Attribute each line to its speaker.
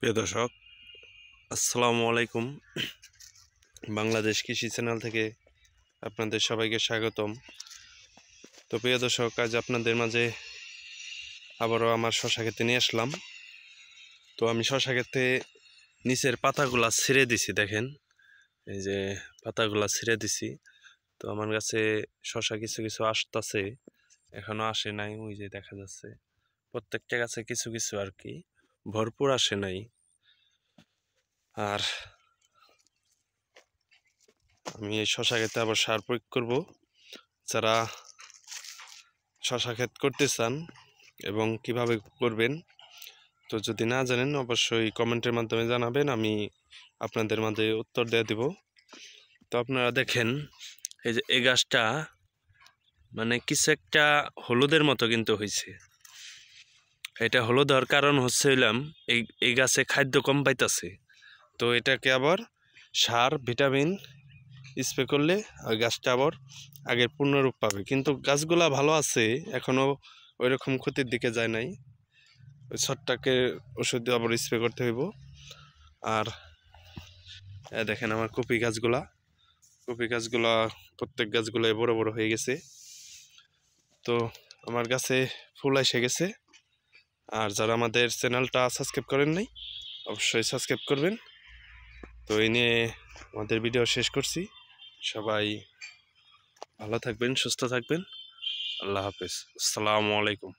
Speaker 1: প্রিয় দর্শক আসসালামু আলাইকুম বাংলাদেশ কৃষি চ্যানেল থেকে আপনাদের সবাইকে স্বাগতম তো প্রিয় দর্শক আজ আপনাদের মাঝে আবারও আমার শশা খেতে নিয়ে আসলাম তো আমি শশা খেতে নিচের পাতাগুলা ছিঁড়ে দিছি দেখেন এই যে পাতাগুলা ছিঁড়ে দিছি তো আমার কাছে শশা কিছু কিছু আসতেছে এখনও আসে নাই ওই যে দেখা যাচ্ছে প্রত্যেকটা গাছে কিছু কিছু আর কি ভরপুর আসে নাই আর আমি এই শশা খেতে আবার সার প্রয়োগ করবো যারা শশা ক্ষেত করতে চান এবং কিভাবে করবেন তো যদি না জানেন অবশ্যই কমেন্টের মাধ্যমে জানাবেন আমি আপনাদের মাঝে উত্তর দেওয়া দিব তো আপনারা দেখেন এই যে এ গাছটা মানে কিছু একটা হলুদের মতো কিন্তু হয়েছে এটা হলো দেওয়ার কারণ হচ্ছিলাম এই এই গাছে খাদ্য কম পাইতেছে তো এটাকে আবার সার ভিটামিন স্প্রে করলে ওই গাছটা আবার আগের পূর্ণরূপ পাবে কিন্তু গাছগুলা ভালো আছে এখনও ওই রকম ক্ষতির দিকে যায় নাই ওই ছটটাকে ওষুধ দিয়ে আবার স্প্রে করতে হইব আর দেখেন আমার কপি গাছগুলা কপি গাছগুলা প্রত্যেক গাছগুলো বড় বড় হয়ে গেছে তো আমার গাছে ফুল এসে গেছে আর যারা আমাদের চ্যানেলটা সাবস্ক্রাইব করেন নাই অবশ্যই সাবস্ক্রাইব করবেন তো এই নিয়ে আমাদের ভিডিও শেষ করছি সবাই ভালো থাকবেন সুস্থ থাকবেন আল্লাহ হাফেজ আসসালামু আলাইকুম